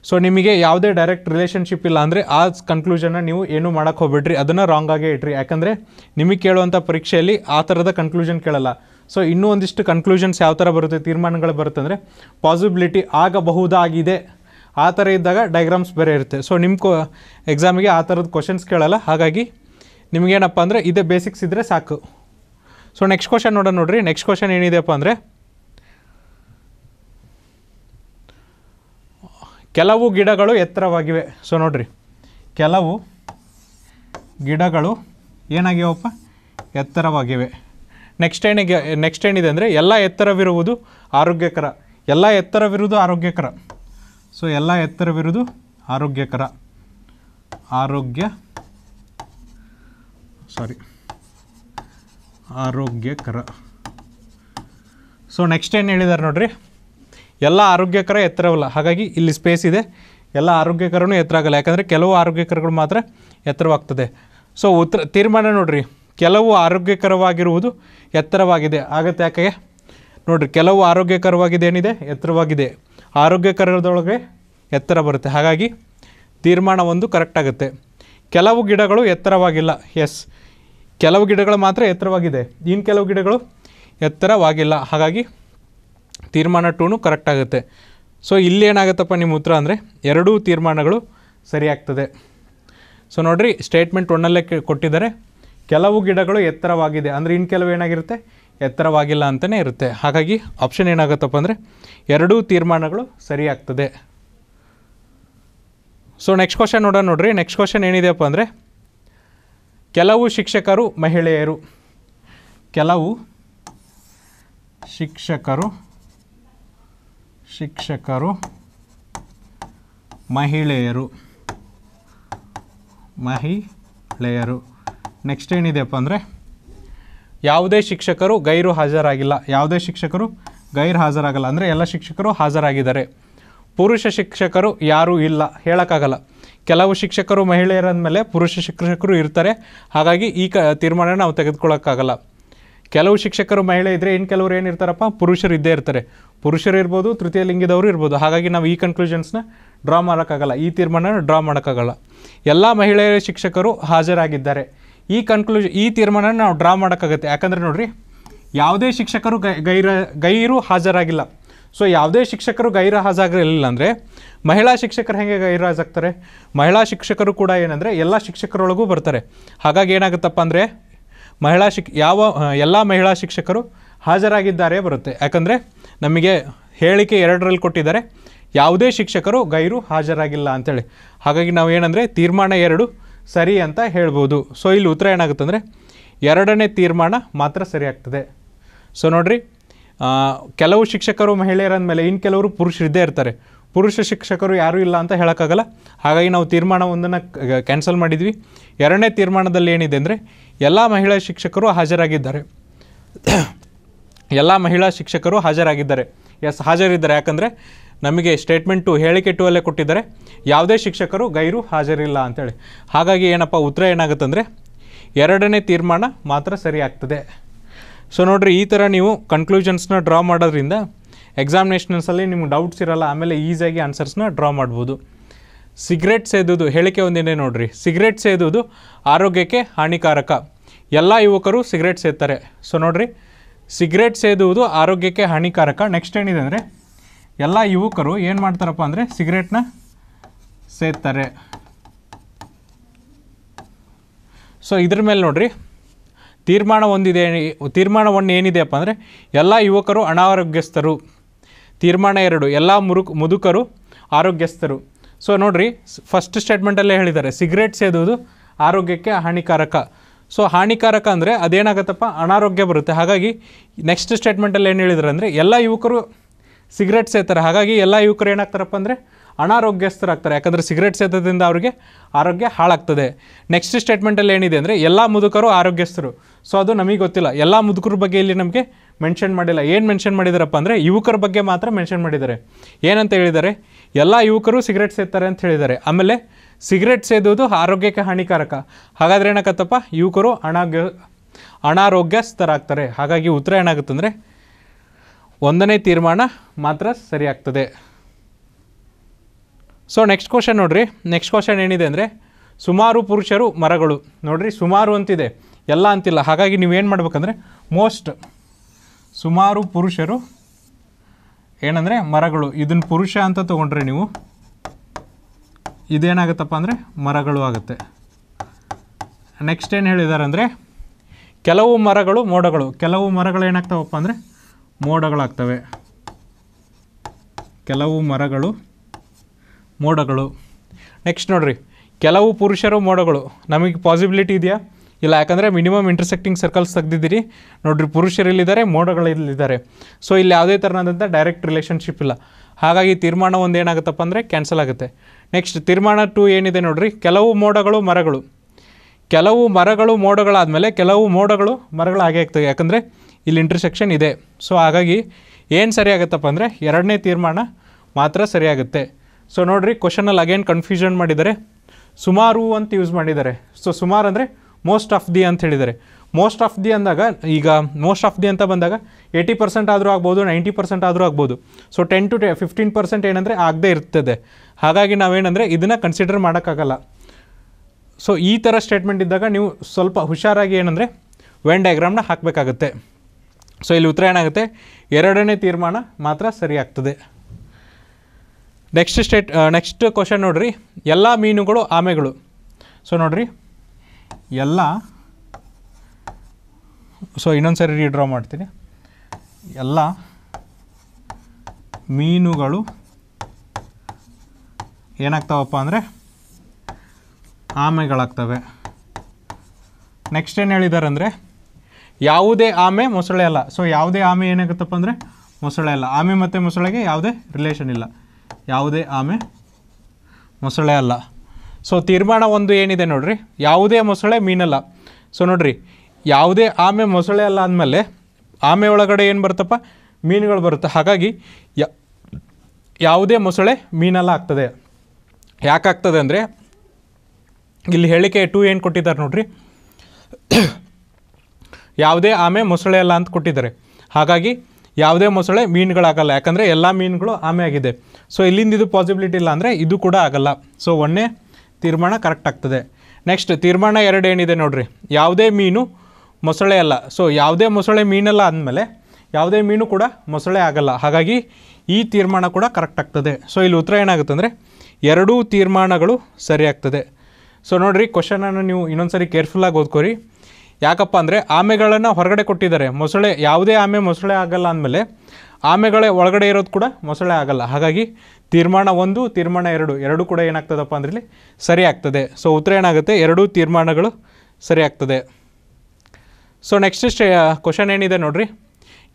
ಸೊ ನಿಮಗೆ ಯಾವುದೇ ಡೈರೆಕ್ಟ್ ರಿಲೇಷನ್ಶಿಪ್ ಇಲ್ಲ ಅಂದರೆ ಆ ಕನ್ಕ್ಲೂಷನ್ನ ನೀವು ಏನು ಮಾಡೋಕ್ಕೆ ಹೋಗ್ಬಿಡ್ರಿ ಅದನ್ನು ರಾಂಗ್ ಆಗೇ ಇಟ್ರಿ ಯಾಕಂದರೆ ನಿಮಗೆ ಕೇಳುವಂಥ ಪರೀಕ್ಷೆಯಲ್ಲಿ ಆ ಥರದ ಕನ್ಕ್ಲೂಷನ್ ಕೇಳಲ್ಲ ಸೊ ಇನ್ನೂ ಒಂದಿಷ್ಟು ಕನ್ಕ್ಲೂಷನ್ಸ್ ಯಾವ ಥರ ಬರುತ್ತೆ ತೀರ್ಮಾನಗಳು ಬರುತ್ತೆ ಅಂದರೆ ಪಾಸಿಬಿಲಿಟಿ ಆಗಬಹುದಾಗಿದೆ ಆ ಥರ ಇದ್ದಾಗ ಡಯಾಗ್ರಾಮ್ಸ್ ಬೇರೆ ಇರುತ್ತೆ ಸೊ ನಿಮ್ಮ ಕೊ ಎಕ್ಸಾಮಿಗೆ ಆ ಥರದ ಕ್ವಶನ್ಸ್ ಕೇಳಲ್ಲ ಹಾಗಾಗಿ ನಿಮಗೇನಪ್ಪ ಅಂದರೆ ಇದೇ ಬೇಸಿಕ್ಸ್ ಇದ್ದರೆ ಸಾಕು ಸೊ ನೆಕ್ಸ್ಟ್ ಕ್ವಶನ್ ನೋಡೋಣ ನೋಡ್ರಿ ನೆಕ್ಸ್ಟ್ ಕ್ವಶನ್ ಏನಿದೆಯಪ್ಪ ಅಂದರೆ ಕೆಲವು ಗಿಡಗಳು ಎತ್ತರವಾಗಿವೆ ಸೊ ನೋಡ್ರಿ ಕೆಲವು ಗಿಡಗಳು ಏನಾಗಿವಪ್ಪ ಎತ್ತರವಾಗಿವೆ ನೆಕ್ಸ್ಟ್ ಏನಿಗೆ ನೆಕ್ಸ್ಟ್ ಏನಿದೆ ಅಂದರೆ ಎಲ್ಲ ಎತ್ತರವಿರುವುದು ಆರೋಗ್ಯಕರ ಎಲ್ಲ ಎತ್ತರವಿರುವುದು ಆರೋಗ್ಯಕರ ಸೊ ಎಲ್ಲ ಎತ್ತರವಿರುವುದು ಆರೋಗ್ಯಕರ ಆರೋಗ್ಯ ಸಾರಿ ಆರೋಗ್ಯಕರ ಸೊ ನೆಕ್ಸ್ಟ್ ಏನು ಹೇಳಿದ್ದಾರೆ ನೋಡಿರಿ ಎಲ್ಲ ಆರೋಗ್ಯಕರ ಎತ್ತರವಲ್ಲ ಹಾಗಾಗಿ ಇಲ್ಲಿ ಸ್ಪೇಸ್ ಇದೆ ಎಲ್ಲ ಆರೋಗ್ಯಕರನೂ ಎತ್ತರ ಆಗಲ್ಲ ಯಾಕಂದರೆ ಕೆಲವು ಆರೋಗ್ಯಕರಗಳು ಮಾತ್ರ ಎತ್ತರವಾಗ್ತದೆ ಸೊ ಉತ್ತರ ತೀರ್ಮಾನ ನೋಡಿರಿ ಕೆಲವು ಆರೋಗ್ಯಕರವಾಗಿರುವುದು ಎತ್ತರವಾಗಿದೆ ಆಗತ್ತೆ ಯಾಕೆ ನೋಡಿರಿ ಕೆಲವು ಆರೋಗ್ಯಕರವಾಗಿದೆ ಏನಿದೆ ಎತ್ತರವಾಗಿದೆ ಆರೋಗ್ಯಕರದೊಳಗೆ ಎತ್ತರ ಬರುತ್ತೆ ಹಾಗಾಗಿ ತೀರ್ಮಾನ ಒಂದು ಕರೆಕ್ಟಾಗುತ್ತೆ ಕೆಲವು ಗಿಡಗಳು ಎತ್ತರವಾಗಿಲ್ಲ ಎಸ್ ಕೆಲವು ಗಿಡಗಳು ಮಾತ್ರ ಎತ್ತರವಾಗಿದೆ ಇನ್ನು ಕೆಲವು ಗಿಡಗಳು ಎತ್ತರವಾಗಿಲ್ಲ ಹಾಗಾಗಿ ತೀರ್ಮಾನ ಟೂನು ಕರೆಕ್ಟ್ ಆಗುತ್ತೆ ಸೊ ಇಲ್ಲೇನಾಗುತ್ತಪ್ಪ ನಿಮ್ಮ ಉತ್ತರ ಅಂದರೆ ಎರಡೂ ತೀರ್ಮಾನಗಳು ಸರಿಯಾಗ್ತದೆ ಸೊ ನೋಡಿರಿ ಸ್ಟೇಟ್ಮೆಂಟ್ ಒನ್ನಲ್ಲೇ ಕೊಟ್ಟಿದ್ದಾರೆ ಕೆಲವು ಗಿಡಗಳು ಎತ್ತರವಾಗಿದೆ ಅಂದರೆ ಇನ್ನು ಕೆಲವು ಏನಾಗಿರುತ್ತೆ ಎತ್ತರವಾಗಿಲ್ಲ ಅಂತಲೇ ಇರುತ್ತೆ ಹಾಗಾಗಿ ಆಪ್ಷನ್ ಏನಾಗುತ್ತಪ್ಪ ಅಂದರೆ ಎರಡೂ ತೀರ್ಮಾನಗಳು ಸರಿಯಾಗ್ತದೆ ಸೊ ನೆಕ್ಸ್ಟ್ ಕ್ವಶನ್ ನೋಡೋಣ ನೋಡ್ರಿ ನೆಕ್ಸ್ಟ್ ಕ್ವಶನ್ ಏನಿದೆಯಪ್ಪ ಅಂದರೆ ಕೆಲವು ಶಿಕ್ಷಕರು ಮಹಿಳೆಯರು ಕೆಲವು ಶಿಕ್ಷಕರು ಶಿಕ್ಷಕರು ಮಹಿಳೆಯರು ಮಹಿಳೆಯರು ನೆಕ್ಸ್ಟ್ ಏನಿದೆಯಪ್ಪ ಅಂದರೆ ಯಾವುದೇ ಶಿಕ್ಷಕರು ಗೈರು ಹಾಜರಾಗಿಲ್ಲ ಯಾವುದೇ ಶಿಕ್ಷಕರು ಗೈರು ಹಾಜರಾಗಲ್ಲ ಅಂದರೆ ಎಲ್ಲ ಶಿಕ್ಷಕರು ಹಾಜರಾಗಿದ್ದಾರೆ ಪುರುಷ ಶಿಕ್ಷಕರು ಯಾರೂ ಇಲ್ಲ ಹೇಳೋಕ್ಕಾಗಲ್ಲ ಕೆಲವು ಶಿಕ್ಷಕರು ಮೇಲೆ ಪುರುಷ ಶಿಕ್ಷಕರು ಇರ್ತಾರೆ ಹಾಗಾಗಿ ಈ ಕ ತೀರ್ಮಾನ ನಾವು ತೆಗೆದುಕೊಳ್ಳೋಕ್ಕಾಗಲ್ಲ ಕೆಲವು ಶಿಕ್ಷಕರು ಮಹಿಳೆ ಇದ್ದರೆ ಇನ್ನು ಕೆಲವರು ಏನಿರ್ತಾರಪ್ಪ ಪುರುಷರು ಇದ್ದೇ ಇರ್ತಾರೆ ಪುರುಷರು ಇರ್ಬೋದು ತೃತೀಯ ಲಿಂಗದವರು ಇರ್ಬೋದು ಹಾಗಾಗಿ ನಾವು ಈ ಕನ್ಕ್ಲೂಷನ್ಸ್ನ ಡ್ರಾ ಮಾಡೋಕ್ಕಾಗಲ್ಲ ಈ ತೀರ್ಮಾನ ಡ್ರಾ ಮಾಡೋಕ್ಕಾಗಲ್ಲ ಎಲ್ಲ ಮಹಿಳೆಯರ ಶಿಕ್ಷಕರು ಹಾಜರಾಗಿದ್ದಾರೆ ಈ ಕನ್ಕ್ಲೂಷನ್ ಈ ತೀರ್ಮಾನ ನಾವು ಡ್ರಾ ಮಾಡೋಕ್ಕಾಗತ್ತೆ ಯಾಕಂದರೆ ನೋಡಿರಿ ಯಾವುದೇ ಶಿಕ್ಷಕರು ಗೈರ ಗೈರು ಹಾಜರಾಗಿಲ್ಲ ಸೊ ಯಾವುದೇ ಶಿಕ್ಷಕರು ಗೈರು ಹಾಜರಾಗಿರಲಿಲ್ಲ ಅಂದರೆ ಮಹಿಳಾ ಶಿಕ್ಷಕರು ಹೇಗೆ ಗೈರು ಮಹಿಳಾ ಶಿಕ್ಷಕರು ಕೂಡ ಏನಂದರೆ ಎಲ್ಲ ಶಿಕ್ಷಕರೊಳಗೂ ಬರ್ತಾರೆ ಹಾಗಾಗಿ ಏನಾಗುತ್ತಪ್ಪ ಅಂದರೆ ಮಹಿಳಾ ಶಿಕ್ ಯಾವ ಎಲ್ಲ ಮಹಿಳಾ ಶಿಕ್ಷಕರು ಹಾಜರಾಗಿದ್ದಾರೆ ಬರುತ್ತೆ ಯಾಕಂದರೆ ನಮಗೆ ಹೇಳಿಕೆ ಎರಡರಲ್ಲಿ ಕೊಟ್ಟಿದ್ದಾರೆ ಯಾವುದೇ ಶಿಕ್ಷಕರು ಗೈರು ಹಾಜರಾಗಿಲ್ಲ ಅಂಥೇಳಿ ಹಾಗಾಗಿ ನಾವು ಏನಂದರೆ ತೀರ್ಮಾನ ಎರಡು ಸರಿ ಅಂತ ಹೇಳ್ಬೋದು ಸೊ ಇಲ್ಲಿ ಉತ್ತರ ಏನಾಗುತ್ತೆ ಅಂದರೆ ಎರಡನೇ ತೀರ್ಮಾನ ಮಾತ್ರ ಸರಿಯಾಗ್ತದೆ ಸೊ ನೋಡಿರಿ ಕೆಲವು ಶಿಕ್ಷಕರು ಮಹಿಳೆಯರಂದ ಮೇಲೆ ಇನ್ನು ಕೆಲವರು ಪುರುಷರಿದ್ದೇ ಇರ್ತಾರೆ ಪುರುಷ ಶಿಕ್ಷಕರು ಯಾರೂ ಇಲ್ಲ ಅಂತ ಹೇಳೋಕ್ಕಾಗಲ್ಲ ಹಾಗಾಗಿ ನಾವು ತೀರ್ಮಾನ ಒಂದನ್ನು ಕ್ಯಾನ್ಸಲ್ ಮಾಡಿದ್ವಿ ಎರಡನೇ ತೀರ್ಮಾನದಲ್ಲಿ ಏನಿದೆ ಅಂದರೆ ಎಲ್ಲ ಮಹಿಳಾ ಶಿಕ್ಷಕರು ಹಾಜರಾಗಿದ್ದಾರೆ ಎಲ್ಲ ಮಹಿಳಾ ಶಿಕ್ಷಕರು ಹಾಜರಾಗಿದ್ದಾರೆ ಎಸ್ ಹಾಜರಿದ್ದಾರೆ ಯಾಕಂದರೆ ನಮಗೆ ಸ್ಟೇಟ್ಮೆಂಟು ಹೇಳಿಕೆ ಟು ಅಲ್ಲೇ ಕೊಟ್ಟಿದ್ದಾರೆ ಯಾವುದೇ ಶಿಕ್ಷಕರು ಗೈರು ಹಾಜರಿಲ್ಲ ಅಂಥೇಳಿ ಹಾಗಾಗಿ ಏನಪ್ಪ ಉತ್ತರ ಏನಾಗುತ್ತಂದರೆ ಎರಡನೇ ತೀರ್ಮಾನ ಮಾತ್ರ ಸರಿ ಆಗ್ತದೆ ಸೊ ನೋಡಿರಿ ಈ ಥರ ನೀವು ಕನ್ಕ್ಲೂಷನ್ಸ್ನ ಡ್ರಾ ಮಾಡೋದ್ರಿಂದ ಎಕ್ಸಾಮಿನೇಷನ್ಸಲ್ಲಿ ನಿಮ್ಗೆ ಡೌಟ್ಸ್ ಇರೋಲ್ಲ ಆಮೇಲೆ ಈಸಿಯಾಗಿ ಆನ್ಸರ್ಸ್ನ ಡ್ರಾ ಮಾಡ್ಬೋದು ಸಿಗ್ರೆಟ್ ಸೇದುವುದು ಹೇಳಿಕೆ ಒಂದೇನೇ ನೋಡಿರಿ ಸಿಗ್ರೆಟ್ ಸೇದುವುದು ಆರೋಗ್ಯಕ್ಕೆ ಹಾನಿಕಾರಕ ಎಲ್ಲ ಯುವಕರು ಸಿಗ್ರೆಟ್ ಸೇದ್ತಾರೆ ಸೊ ನೋಡಿರಿ ಸಿಗ್ರೆಟ್ ಸೇದುವುದು ಆರೋಗ್ಯಕ್ಕೆ ಹಾನಿಕಾರಕ ನೆಕ್ಸ್ಟ್ ಏನಿದೆ ಅಂದರೆ ಎಲ್ಲ ಯುವಕರು ಏನು ಮಾಡ್ತಾರಪ್ಪ ಅಂದರೆ ಸಿಗರೇಟ್ನ ಸೇರ್ತಾರೆ ಸೊ ಇದ್ರ ಮೇಲೆ ನೋಡ್ರಿ ತೀರ್ಮಾನ ಹೊಂದಿದೆ ತೀರ್ಮಾನವನ್ನು ಏನಿದೆಯಪ್ಪ ಅಂದರೆ ಎಲ್ಲ ಯುವಕರು ಅನಾರೋಗ್ಯಸ್ಥರು ತೀರ್ಮಾನ ಎರಡು ಎಲ್ಲ ಮುರುಕ್ ಮುದುಕರು ಆರೋಗ್ಯಸ್ಥರು ಸೊ ನೋಡಿರಿ ಫಸ್ಟ್ ಸ್ಟೇಟ್ಮೆಂಟಲ್ಲೇ ಹೇಳಿದ್ದಾರೆ ಸಿಗರೇಟ್ ಸೇದುವುದು ಆರೋಗ್ಯಕ್ಕೆ ಹಾನಿಕಾರಕ ಸೊ ಹಾನಿಕಾರಕ ಅಂದರೆ ಅದೇನಾಗತ್ತಪ್ಪ ಅನಾರೋಗ್ಯ ಬರುತ್ತೆ ಹಾಗಾಗಿ ನೆಕ್ಸ್ಟ್ ಸ್ಟೇಟ್ಮೆಂಟಲ್ಲಿ ಏನು ಹೇಳಿದ್ರು ಅಂದರೆ ಎಲ್ಲ ಯುವಕರು ಸಿಗರೆಟ್ ಸೇತಾರೆ ಹಾಗಾಗಿ ಎಲ್ಲ ಯುವಕರು ಏನಾಗ್ತಾರಪ್ಪ ಅಂದರೆ ಅನಾರೋಗ್ಯಸ್ಥರಾಗ್ತಾರೆ ಯಾಕಂದರೆ ಸಿಗರೆಟ್ ಸೇತದಿಂದ ಅವರಿಗೆ ಆರೋಗ್ಯ ಹಾಳಾಗ್ತದೆ ನೆಕ್ಸ್ಟ್ ಸ್ಟೇಟ್ಮೆಂಟಲ್ಲಿ ಏನಿದೆ ಅಂದರೆ ಎಲ್ಲ ಮುದುಕರು ಆರೋಗ್ಯಸ್ಥರು ಸೊ ಅದು ನಮಗೆ ಗೊತ್ತಿಲ್ಲ ಎಲ್ಲ ಮುದುಕರ ಬಗ್ಗೆ ಇಲ್ಲಿ ನಮಗೆ ಮೆನ್ಷನ್ ಮಾಡಿಲ್ಲ ಏನು ಮೆನ್ಷನ್ ಮಾಡಿದಾರಪ್ಪ ಅಂದರೆ ಯುವಕರ ಬಗ್ಗೆ ಮಾತ್ರ ಮೆನ್ಷನ್ ಮಾಡಿದ್ದಾರೆ ಏನಂತ ಹೇಳಿದ್ದಾರೆ ಎಲ್ಲ ಯುವಕರು ಸಿಗರೆಟ್ ಸೇತಾರೆ ಅಂತ ಹೇಳಿದ್ದಾರೆ ಆಮೇಲೆ ಸಿಗರೆಟ್ ಸೇದೋದು ಆರೋಗ್ಯಕ್ಕೆ ಹಾನಿಕಾರಕ ಹಾಗಾದರೆ ಏನಾಗತ್ತಪ್ಪ ಯುವಕರು ಅನಾರೋಗ್ಯ ಅನಾರೋಗ್ಯಸ್ಥರಾಗ್ತಾರೆ ಹಾಗಾಗಿ ಉತ್ತರ ಏನಾಗುತ್ತಂದರೆ ಒಂದನೇ ತೀರ್ಮಾನ ಮಾತ್ರ ಸರಿಯಾಗ್ತದೆ ಸೊ ನೆಕ್ಸ್ಟ್ ಕ್ವಶನ್ ನೋಡಿರಿ ನೆಕ್ಸ್ಟ್ ಕ್ವಶನ್ ಏನಿದೆ ಅಂದರೆ ಸುಮಾರು ಪುರುಷರು ಮರಗಳು ನೋಡಿರಿ ಸುಮಾರು ಅಂತಿದೆ ಎಲ್ಲ ಅಂತಿಲ್ಲ ಹಾಗಾಗಿ ನೀವೇನು ಮಾಡ್ಬೇಕಂದ್ರೆ ಮೋಸ್ಟ್ ಸುಮಾರು ಪುರುಷರು ಏನಂದರೆ ಮರಗಳು ಇದನ್ನು ಪುರುಷ ಅಂತ ತೊಗೊಂಡ್ರೆ ನೀವು ಇದೇನಾಗುತ್ತಪ್ಪ ಅಂದರೆ ಮರಗಳು ಆಗುತ್ತೆ ನೆಕ್ಸ್ಟ್ ಏನು ಹೇಳಿದ್ದಾರೆ ಅಂದರೆ ಕೆಲವು ಮರಗಳು ಮೋಡಗಳು ಕೆಲವು ಮರಗಳು ಏನಾಗ್ತಾವಪ್ಪ ಅಂದರೆ ಮೋಡಗಳಾಗ್ತವೆ ಕೆಲವು ಮರಗಳು ಮೋಡಗಳು ನೆಕ್ಸ್ಟ್ ನೋಡಿರಿ ಕೆಲವು ಪುರುಷರು ಮೋಡಗಳು ನಮಗೆ ಪಾಸಿಬಿಲಿಟಿ ಇದೆಯಾ ಇಲ್ಲ ಯಾಕಂದರೆ ಮಿನಿಮಮ್ ಇಂಟರ್ಸೆಕ್ಟಿಂಗ್ ಸರ್ಕಲ್ಸ್ ತೆಗ್ದಿದ್ದೀರಿ ನೋಡಿರಿ ಪುರುಷರು ಇಲ್ಲಿದ್ದಾರೆ ಮೋಡಗಳು ಇಲ್ಲಿದ್ದಾರೆ ಸೊ ಇಲ್ಲಿ ಯಾವುದೇ ಥರನಾದಂಥ ಡೈರೆಕ್ಟ್ ರಿಲೇಷನ್ಶಿಪ್ ಇಲ್ಲ ಹಾಗಾಗಿ ತೀರ್ಮಾನ ಒಂದು ಏನಾಗುತ್ತಪ್ಪ ಅಂದರೆ ಕ್ಯಾನ್ಸಲ್ ಆಗುತ್ತೆ ನೆಕ್ಸ್ಟ್ ತೀರ್ಮಾನ ಟು ಏನಿದೆ ನೋಡ್ರಿ ಕೆಲವು ಮೋಡಗಳು ಮರಗಳು ಕೆಲವು ಮರಗಳು ಮೋಡಗಳಾದಮೇಲೆ ಕೆಲವು ಮೋಡಗಳು ಮರಗಳು ಹಾಗೆ ಆಗ್ತವೆ ಯಾಕಂದರೆ ಇಲ್ಲಿ ಇಂಟರ್ಸೆಕ್ಷನ್ ಇದೆ ಸೊ ಹಾಗಾಗಿ ಏನು ಸರಿಯಾಗುತ್ತಪ್ಪ ಅಂದರೆ ಎರಡನೇ ತೀರ್ಮಾನ ಮಾತ್ರ ಸರಿಯಾಗುತ್ತೆ ಸೊ ನೋಡಿರಿ ಕ್ವಶನಲ್ಲಿ ಅಗೇನ್ ಕನ್ಫ್ಯೂಷನ್ ಮಾಡಿದ್ದಾರೆ ಸುಮಾರು ಅಂತ ಯೂಸ್ ಮಾಡಿದ್ದಾರೆ ಸೊ ಸುಮಾರು ಅಂದರೆ ಮೋಸ್ಟ್ ಆಫ್ ದಿ ಅಂತ ಹೇಳಿದ್ದಾರೆ ಮೋಸ್ಟ್ ಆಫ್ ದಿ ಅಂದಾಗ ಈಗ ಮೋಸ್ಟ್ ಆಫ್ ದಿ ಅಂತ ಬಂದಾಗ ಏಯ್ಟಿ ಪರ್ಸೆಂಟ್ ಆದರೂ ಆಗ್ಬೋದು ನೈಂಟಿ ಪರ್ಸೆಂಟ್ ಆದರೂ ಆಗ್ಬೋದು ಸೊ ಟೆನ್ ಟು ಟೆ ಫಿಫ್ಟೀನ್ ಪರ್ಸೆಂಟ್ ಏನಂದರೆ ಆಗದೇ ಇರ್ತದೆ ಹಾಗಾಗಿ ನಾವೇನಂದರೆ ಇದನ್ನು ಕನ್ಸಿಡರ್ ಮಾಡೋಕ್ಕಾಗಲ್ಲ ಸೊ ಈ ಥರ ಸ್ಟೇಟ್ಮೆಂಟ್ ಇದ್ದಾಗ ನೀವು ಸ್ವಲ್ಪ ಹುಷಾರಾಗಿ ಏನಂದರೆ ವೆನ್ ಡಯಾಗ್ರಾಮ್ನ ಹಾಕಬೇಕಾಗತ್ತೆ ಸೊ ಇಲ್ಲಿ ಉತ್ತರ ಏನಾಗುತ್ತೆ ಎರಡನೇ ತೀರ್ಮಾನ ಮಾತ್ರ ಸರಿಯಾಗ್ತದೆ ನೆಕ್ಸ್ಟ್ ಸ್ಟೇಟ್ ನೆಕ್ಸ್ಟ್ ಕ್ವಶನ್ ನೋಡ್ರಿ ಎಲ್ಲ ಮೀನುಗಳು ಆಮೆಗಳು ಸೊ ನೋಡ್ರಿ ಎಲ್ಲ ಸೊ ಇನ್ನೊಂದು ಸರಿ ರೀಡ್ರಾ ಮಾಡ್ತೀನಿ ಎಲ್ಲ ಮೀನುಗಳು ಏನಾಗ್ತಾವಪ್ಪ ಅಂದರೆ ಆಮೆಗಳಾಗ್ತವೆ ನೆಕ್ಸ್ಟ್ ಏನು ಹೇಳಿದ್ದಾರೆ ಅಂದರೆ ಯಾವುದೇ ಆಮೆ ಮೊಸಳೆ ಅಲ್ಲ ಸೊ ಯಾವುದೇ ಆಮೆ ಏನಾಗುತ್ತಪ್ಪ ಅಂದರೆ ಮೊಸಳೆ ಅಲ್ಲ ಆಮೆ ಮತ್ತು ಮೊಸಳೆಗೆ ಯಾವುದೇ ರಿಲೇಷನ್ ಇಲ್ಲ ಯಾವುದೇ ಆಮೆ ಮೊಸಳೆ ಅಲ್ಲ ಸೊ ತೀರ್ಮಾನ ಒಂದು ಏನಿದೆ ನೋಡ್ರಿ ಯಾವುದೇ ಮೊಸಳೆ ಮೀನಲ್ಲ ಸೊ ನೋಡ್ರಿ ಯಾವುದೇ ಆಮೆ ಮೊಸಳೆ ಅಲ್ಲ ಅಂದಮೇಲೆ ಆಮೆ ಒಳಗಡೆ ಏನು ಬರುತ್ತಪ್ಪ ಮೀನುಗಳು ಬರುತ್ತೆ ಹಾಗಾಗಿ ಯಾವುದೇ ಮೊಸಳೆ ಮೀನಲ್ಲ ಆಗ್ತದೆ ಯಾಕಾಗ್ತದೆ ಅಂದರೆ ಇಲ್ಲಿ ಹೇಳಿಕೆ ಟೂ ಏನು ಕೊಟ್ಟಿದ್ದಾರೆ ನೋಡ್ರಿ ಯಾವುದೇ ಆಮೆ ಮೊಸಳೆ ಅಲ್ಲ ಅಂತ ಕೊಟ್ಟಿದ್ದಾರೆ ಹಾಗಾಗಿ ಯಾವುದೇ ಮೊಸಳೆ ಮೀನುಗಳಾಗಲ್ಲ ಯಾಕಂದರೆ ಎಲ್ಲ ಮೀನುಗಳು ಆಮೆ ಆಗಿದೆ ಸೊ ಇಲ್ಲಿಂದ ಇದು ಪಾಸಿಬಿಲಿಟಿ ಇಲ್ಲ ಅಂದರೆ ಇದು ಕೂಡ ಆಗಲ್ಲ ಸೊ ಒಂದೇ ತೀರ್ಮಾನ ಕರೆಕ್ಟ್ ಆಗ್ತದೆ ನೆಕ್ಸ್ಟ್ ತೀರ್ಮಾನ ಎರಡು ಏನಿದೆ ನೋಡಿರಿ ಯಾವುದೇ ಮೀನು ಮೊಸಳೆ ಅಲ್ಲ ಸೊ ಯಾವುದೇ ಮೊಸಳೆ ಮೀನಲ್ಲ ಅಂದಮೇಲೆ ಯಾವುದೇ ಮೀನು ಕೂಡ ಮೊಸಳೆ ಆಗಲ್ಲ ಹಾಗಾಗಿ ಈ ತೀರ್ಮಾನ ಕೂಡ ಕರೆಕ್ಟ್ ಆಗ್ತದೆ ಸೊ ಇಲ್ಲಿ ಉತ್ತರ ಏನಾಗುತ್ತೆ ಅಂದರೆ ಎರಡೂ ತೀರ್ಮಾನಗಳು ಸರಿಯಾಗ್ತದೆ ಸೊ ನೋಡಿರಿ ಕ್ವಶನನ್ನು ನೀವು ಇನ್ನೊಂದು ಸರಿ ಕೇರ್ಫುಲ್ಲಾಗಿ ಓದ್ಕೋರಿ ಯಾಕಪ್ಪ ಅಂದರೆ ಆಮೆಗಳನ್ನು ಹೊರಗಡೆ ಕೊಟ್ಟಿದ್ದಾರೆ ಮೊಸಳೆ ಯಾವುದೇ ಆಮೆ ಮೊಸಳೆ ಆಗಲ್ಲ ಅಂದಮೇಲೆ ಆಮೆಗಳೇ ಒಳಗಡೆ ಇರೋದು ಕೂಡ ಮೊಸಳೆ ಆಗಲ್ಲ ಹಾಗಾಗಿ ತೀರ್ಮಾನ ಒಂದು ತೀರ್ಮಾನ ಎರಡು ಎರಡೂ ಕೂಡ ಏನಾಗ್ತದಪ್ಪ ಅಂದ್ರೆ ಇಲ್ಲಿ ಸರಿ ಆಗ್ತದೆ ಸೊ ಉತ್ತರ ಏನಾಗುತ್ತೆ ಎರಡೂ ತೀರ್ಮಾನಗಳು ಸರಿ ಆಗ್ತದೆ ಸೊ ನೆಕ್ಸ್ಟ್ ಸ್ಟೇ ಕ್ವಶನ್ ಏನಿದೆ ನೋಡಿರಿ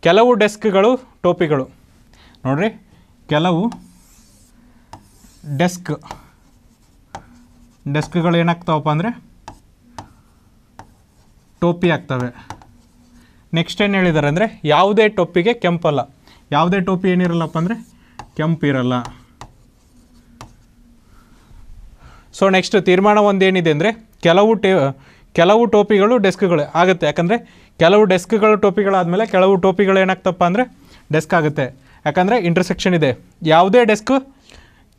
ಕೆಲವು ಡೆಸ್ಕ್ಗಳು ಟೋಪಿಗಳು ನೋಡಿರಿ ಕೆಲವು ಡೆಸ್ಕ್ ಡೆಸ್ಕ್ಗಳು ಏನಾಗ್ತಾವಪ್ಪ ಅಂದರೆ ಟೋಪಿ ಆಗ್ತವೆ ನೆಕ್ಸ್ಟ್ ಏನು ಹೇಳಿದ್ದಾರೆ ಅಂದರೆ ಯಾವುದೇ ಟೋಪಿಗೆ ಕೆಂಪಲ್ಲ ಯಾವುದೇ ಟೋಪಿ ಏನಿರಲ್ಲಪ್ಪ ಅಂದರೆ ಇರಲ್ಲ ಸೊ ನೆಕ್ಸ್ಟ್ ತೀರ್ಮಾನ ಒಂದು ಏನಿದೆ ಅಂದರೆ ಕೆಲವು ಟೇ ಕೆಲವು ಟೋಪಿಗಳು ಡೆಸ್ಕ್ಗಳು ಆಗುತ್ತೆ ಯಾಕಂದರೆ ಕೆಲವು ಡೆಸ್ಕ್ಗಳು ಟೋಪಿಗಳಾದಮೇಲೆ ಕೆಲವು ಟೋಪಿಗಳು ಏನಾಗ್ತಪ್ಪ ಅಂದರೆ ಡೆಸ್ಕ್ ಆಗುತ್ತೆ ಯಾಕಂದರೆ ಇಂಟರ್ಸೆಕ್ಷನ್ ಇದೆ ಯಾವುದೇ ಡೆಸ್ಕ್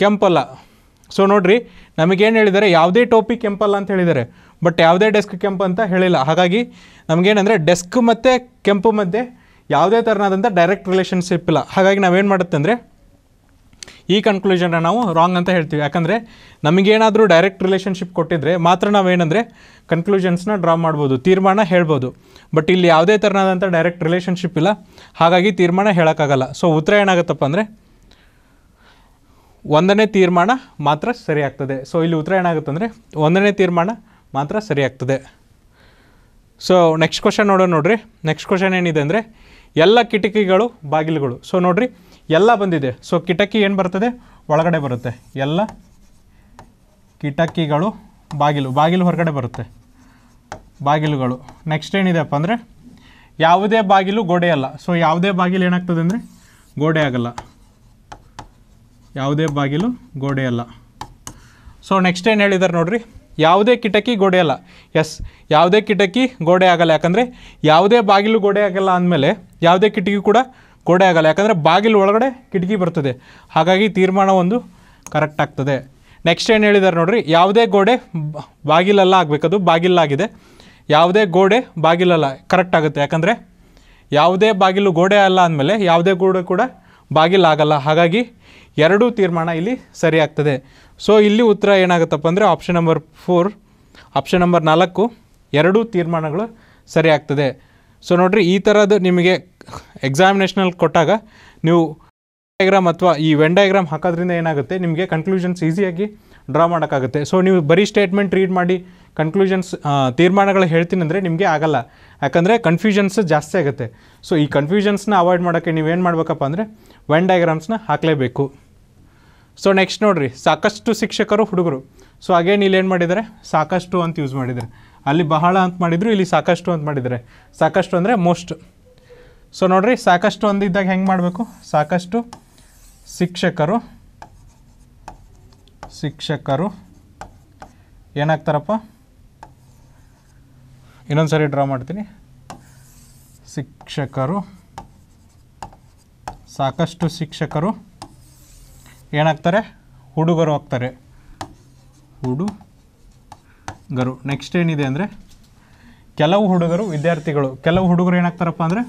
ಕೆಂಪಲ್ಲ ಸೊ ನೋಡ್ರಿ ನಮಗೇನು ಹೇಳಿದ್ದಾರೆ ಯಾವುದೇ ಟೋಪಿ ಕೆಂಪಲ್ಲ ಅಂತ ಹೇಳಿದ್ದಾರೆ ಬಟ್ ಯಾವುದೇ ಡೆಸ್ಕ್ ಕೆಂಪು ಅಂತ ಹೇಳಿಲ್ಲ ಹಾಗಾಗಿ ನಮಗೇನಂದರೆ ಡೆಸ್ಕ್ ಮತ್ತು ಕೆಂಪು ಮಧ್ಯೆ ಯಾವುದೇ ಥರನಾದಂಥ ಡೈರೆಕ್ಟ್ ರಿಲೇಷನ್ಶಿಪ್ ಇಲ್ಲ ಹಾಗಾಗಿ ನಾವೇನು ಅಂದರೆ ಈ ಕನ್ಕ್ಲೂಷನ್ನ ನಾವು ರಾಂಗ್ ಅಂತ ಹೇಳ್ತೀವಿ ಯಾಕಂದರೆ ನಮಗೇನಾದರೂ ಡೈರೆಕ್ಟ್ ರಿಲೇಷನ್ಶಿಪ್ ಕೊಟ್ಟಿದ್ರೆ ಮಾತ್ರ ನಾವೇನಂದರೆ ಕನ್ಕ್ಲೂಷನ್ಸ್ನ ಡ್ರಾ ಮಾಡ್ಬೋದು ತೀರ್ಮಾನ ಹೇಳ್ಬೋದು ಬಟ್ ಇಲ್ಲಿ ಯಾವುದೇ ಥರನಾದಂಥ ಡೈರೆಕ್ಟ್ ರಿಲೇಷನ್ಶಿಪ್ ಇಲ್ಲ ಹಾಗಾಗಿ ತೀರ್ಮಾನ ಹೇಳೋಕ್ಕಾಗಲ್ಲ ಸೊ ಉತ್ತರ ಏನಾಗುತ್ತಪ್ಪ ಅಂದರೆ ಒಂದನೇ ತೀರ್ಮಾನ ಮಾತ್ರ ಸರಿಯಾಗ್ತದೆ ಸೊ ಇಲ್ಲಿ ಉತ್ತರ ಏನಾಗುತ್ತೆ ಅಂದರೆ ಒಂದನೇ ತೀರ್ಮಾನ ಮಾತ್ರ ಸರಿಯಾಗ್ತದೆ ಸೊ ನೆಕ್ಸ್ಟ್ ಕ್ವಶನ್ ನೋಡೋಣ ನೋಡ್ರಿ ನೆಕ್ಸ್ಟ್ ಕ್ವಶನ್ ಏನಿದೆ ಅಂದರೆ ಎಲ್ಲ ಕಿಟಕಿಗಳು ಬಾಗಿಲುಗಳು ಸೊ ನೋಡ್ರಿ ಎಲ್ಲ ಬಂದಿದೆ ಸೊ ಕಿಟಕಿ ಏನು ಬರ್ತದೆ ಒಳಗಡೆ ಬರುತ್ತೆ ಎಲ್ಲ ಕಿಟಕಿಗಳು ಬಾಗಿಲು ಬಾಗಿಲು ಹೊರಗಡೆ ಬರುತ್ತೆ ಬಾಗಿಲುಗಳು ನೆಕ್ಸ್ಟ್ ಏನಿದೆಪ್ಪ ಅಂದರೆ ಯಾವುದೇ ಬಾಗಿಲು ಗೋಡೆ ಅಲ್ಲ ಸೊ ಯಾವುದೇ ಬಾಗಿಲು ಏನಾಗ್ತದೆ ಅಂದರೆ ಗೋಡೆ ಆಗಲ್ಲ ಯಾವುದೇ ಬಾಗಿಲು ಗೋಡೆ ಅಲ್ಲ ಸೊ ನೆಕ್ಸ್ಟ್ ಏನು ಹೇಳಿದ್ದಾರೆ ನೋಡ್ರಿ ಯಾವುದೇ ಕಿಟಕಿ ಗೋಡೆ ಅಲ್ಲ ಎಸ್ ಯಾವುದೇ ಕಿಟಕಿ ಗೋಡೆ ಆಗಲ್ಲ ಯಾಕಂದರೆ ಯಾವುದೇ ಬಾಗಿಲು ಗೋಡೆ ಆಗಲ್ಲ ಅಂದಮೇಲೆ ಯಾವುದೇ ಕಿಟಕಿ ಕೂಡ ಗೋಡೆ ಆಗಲ್ಲ ಯಾಕಂದರೆ ಬಾಗಿಲು ಒಳಗಡೆ ಕಿಟಕಿ ಬರ್ತದೆ ಹಾಗಾಗಿ ತೀರ್ಮಾನ ಒಂದು ಕರೆಕ್ಟ್ ಆಗ್ತದೆ ನೆಕ್ಸ್ಟ್ ಏನು ಹೇಳಿದ್ದಾರೆ ನೋಡಿರಿ ಯಾವುದೇ ಗೋಡೆ ಬಾಗಿಲಲ್ಲ ಆಗಬೇಕದು ಬಾಗಿಲಾಗಿದೆ ಯಾವುದೇ ಗೋಡೆ ಬಾಗಿಲಲ್ಲ ಕರೆಕ್ಟ್ ಆಗುತ್ತೆ ಯಾಕಂದರೆ ಯಾವುದೇ ಬಾಗಿಲು ಗೋಡೆ ಅಲ್ಲ ಅಂದಮೇಲೆ ಯಾವುದೇ ಗೋಡೆ ಕೂಡ ಬಾಗಿಲಾಗಲ್ಲ ಹಾಗಾಗಿ ಎರಡೂ ತೀರ್ಮಾನ ಇಲ್ಲಿ ಸರಿಯಾಗ್ತದೆ ಸೊ ಇಲ್ಲಿ ಉತ್ತರ ಏನಾಗುತ್ತಪ್ಪ ಅಂದರೆ option number four option number ನಾಲ್ಕು ಎರಡೂ ತೀರ್ಮಾನಗಳು ಸರಿಯಾಗ್ತದೆ ಸೊ ನೋಡಿರಿ ಈ ಥರದ್ದು ನಿಮಗೆ ಎಕ್ಸಾಮಿನೇಷನಲ್ಲಿ ಕೊಟ್ಟಾಗ ನೀವು ಡಯಾಗ್ರಾಮ್ ಅಥವಾ ಈ ವೆನ್ ಡಯಾಗ್ರಾಮ್ ಹಾಕೋದ್ರಿಂದ ಏನಾಗುತ್ತೆ ನಿಮಗೆ ಕನ್ಕ್ಲೂಷನ್ಸ್ ಈಸಿಯಾಗಿ ಡ್ರಾ ಮಾಡೋಕ್ಕಾಗುತ್ತೆ ಸೊ ನೀವು ಬರೀ ಸ್ಟೇಟ್ಮೆಂಟ್ ರೀಡ್ ಮಾಡಿ ಕನ್ಕ್ಲೂಷನ್ಸ್ ತೀರ್ಮಾನಗಳು ಹೇಳ್ತೀನಿ ಅಂದರೆ ನಿಮಗೆ ಆಗಲ್ಲ ಯಾಕಂದರೆ ಕನ್ಫ್ಯೂಷನ್ಸ್ ಜಾಸ್ತಿ ಆಗುತ್ತೆ ಸೊ ಈ ಕನ್ಫ್ಯೂಷನ್ಸ್ನ ಅವಾಯ್ಡ್ ಮಾಡೋಕ್ಕೆ ನೀವೇನು ಮಾಡಬೇಕಪ್ಪ ಅಂದರೆ ವೆನ್ ಡಯಾಗ್ರಾಮ್ಸ್ನ ಹಾಕಲೇಬೇಕು ಸೊ ನೆಕ್ಸ್ಟ್ ನೋಡಿರಿ ಸಾಕಷ್ಟು ಶಿಕ್ಷಕರು ಹುಡುಗರು ಸೊ ಅಗೇನ್ ಏನು ಮಾಡಿದ್ದಾರೆ ಸಾಕಷ್ಟು ಅಂತ ಯೂಸ್ ಮಾಡಿದ್ದಾರೆ ಅಲ್ಲಿ ಬಹಳ ಅಂತ ಮಾಡಿದರು ಇಲ್ಲಿ ಸಾಕಷ್ಟು ಅಂತ ಮಾಡಿದ್ದಾರೆ ಸಾಕಷ್ಟು ಅಂದರೆ ಮೋಸ್ಟ್ ಸೊ ನೋಡಿರಿ ಸಾಕಷ್ಟು ಅಂದಿದ್ದಾಗ ಹೆಂಗೆ ಮಾಡಬೇಕು ಸಾಕಷ್ಟು ಶಿಕ್ಷಕರು ಶಿಕ್ಷಕರು ಏನಾಗ್ತಾರಪ್ಪ ಇನ್ನೊಂದು ಸಾರಿ ಡ್ರಾ ಮಾಡ್ತೀನಿ ಶಿಕ್ಷಕರು ಸಾಕಷ್ಟು ಶಿಕ್ಷಕರು ಏನಾಗ್ತಾರೆ ಹುಡುಗರು ಆಗ್ತಾರೆ ಹುಡುಗರು ನೆಕ್ಸ್ಟ್ ಏನಿದೆ ಅಂದರೆ ಕೆಲವು ಹುಡುಗರು ವಿದ್ಯಾರ್ಥಿಗಳು ಕೆಲವು ಹುಡುಗರು ಏನಾಗ್ತಾರಪ್ಪ ಅಂದರೆ